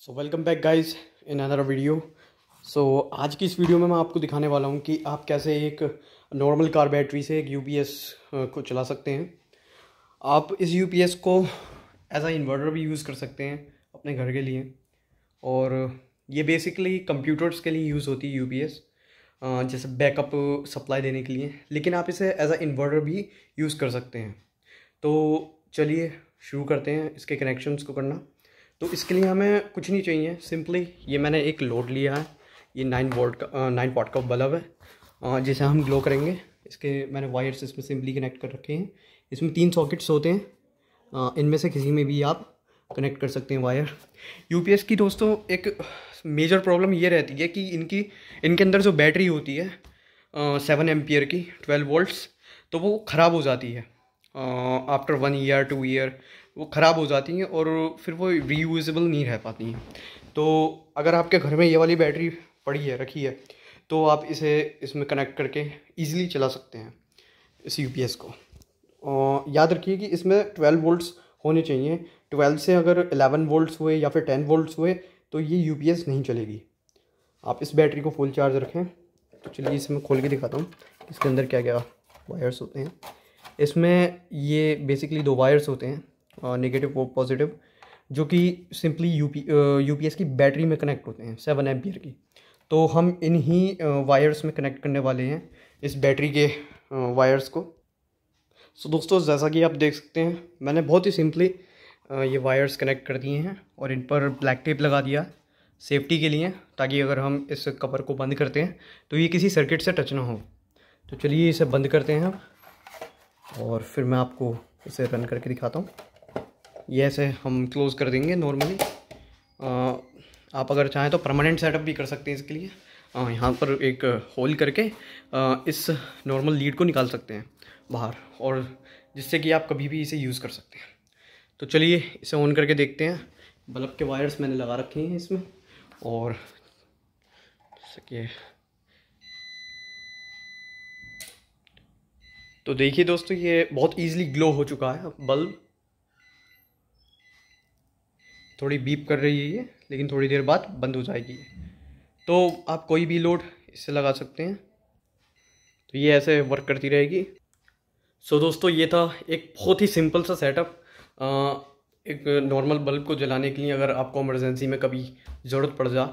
so welcome back guys in other video so आज की इस वीडियो में मैं आपको दिखाने वाला हूँ कि आप कैसे एक नॉर्मल कार बैटरी से एक यूपीएस को चला सकते हैं आप इस यूपीएस को एज आ इन्वर्टर भी यूज़ कर सकते हैं अपने घर के लिए और ये बेसिकली कंप्यूटर्स के लिए यूज़ होती है यू जैसे बैकअप सप्लाई देने के लिए लेकिन आप इसे एज आ इन्वर्टर भी यूज़ कर सकते हैं तो चलिए शुरू करते हैं इसके कनेक्शंस को करना तो इसके लिए हमें कुछ नहीं चाहिए सिंपली ये मैंने एक लोड लिया है ये नाइन वोल्ट का नाइन पॉट का बल्ब है जिसे हम ग्लो करेंगे इसके मैंने वायर्स इसमें सिंपली कनेक्ट कर रखे हैं इसमें तीन सॉकेट्स होते हैं इनमें से किसी में भी आप कनेक्ट कर सकते हैं वायर यूपीएस की दोस्तों एक मेजर प्रॉब्लम ये रहती है कि इनकी इनके अंदर जो बैटरी होती है सेवन एम की ट्वेल्व वोल्ट्स तो वो ख़राब हो जाती है after one year two year वो ख़राब हो जाती हैं और फिर वो रीयूजबल नहीं रह पाती हैं तो अगर आपके घर में ये वाली बैटरी पड़ी है रखी है तो आप इसे इसमें कनेक्ट करके ईजिली चला सकते हैं इस यू को और याद रखिए कि इसमें ट्वेल्व वोल्ट्स होने चाहिए ट्वेल्व से अगर एलेवन वोल्ट्स हुए या फिर टेन वोल्ट्स हुए तो ये यू नहीं चलेगी आप इस बैटरी को फुल चार्ज रखें तो चलिए इसे मैं खोल के दिखाता हूँ इसके अंदर क्या क्या वायर्स होते हैं इसमें ये बेसिकली दो वायर्स होते हैं नेगेटिव और पॉजिटिव जो कि सिंपली यूपी यूपीएस की बैटरी में कनेक्ट होते हैं सेवन एम की तो हम इन्हीं वायर्स में कनेक्ट करने वाले हैं इस बैटरी के वायर्स को सो so, दोस्तों जैसा कि आप देख सकते हैं मैंने बहुत ही सिंपली ये वायर्स कनेक्ट कर दिए हैं और इन पर ब्लैक टेप लगा दिया सेफ्टी के लिए ताकि अगर हम इस कवर को बंद करते हैं तो ये किसी सर्किट से टच ना हो तो चलिए इसे बंद करते हैं अब और फिर मैं आपको इसे रन करके दिखाता हूँ ये ऐसे हम क्लोज़ कर देंगे नॉर्मली आप अगर चाहें तो परमानेंट सेटअप भी कर सकते हैं इसके लिए यहाँ पर एक होल करके आ, इस नॉर्मल लीड को निकाल सकते हैं बाहर और जिससे कि आप कभी भी इसे यूज़ कर सकते हैं तो चलिए इसे ऑन करके देखते हैं बल्ब के वायर्स मैंने लगा रखे हैं इसमें और जैसे कि तो देखिए दोस्तों ये बहुत ईजिली ग्लो हो चुका है बल्ब थोड़ी बीप कर रही है ये लेकिन थोड़ी देर बाद बंद हो जाएगी तो आप कोई भी लोड इससे लगा सकते हैं तो ये ऐसे वर्क करती रहेगी सो so, दोस्तों ये था एक बहुत ही सिंपल सा सेटअप एक नॉर्मल बल्ब को जलाने के लिए अगर आपको इमरजेंसी में कभी ज़रूरत पड़ जा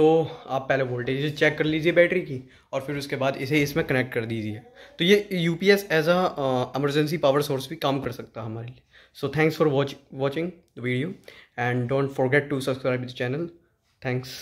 तो आप पहले वोल्टेज चेक कर लीजिए बैटरी की और फिर उसके बाद इसे इसमें कनेक्ट कर दीजिए तो ये U P S as emergency emergency power source भी काम कर सकता है हमारे लिए so thanks for watch watching the video and don't forget to subscribe the channel thanks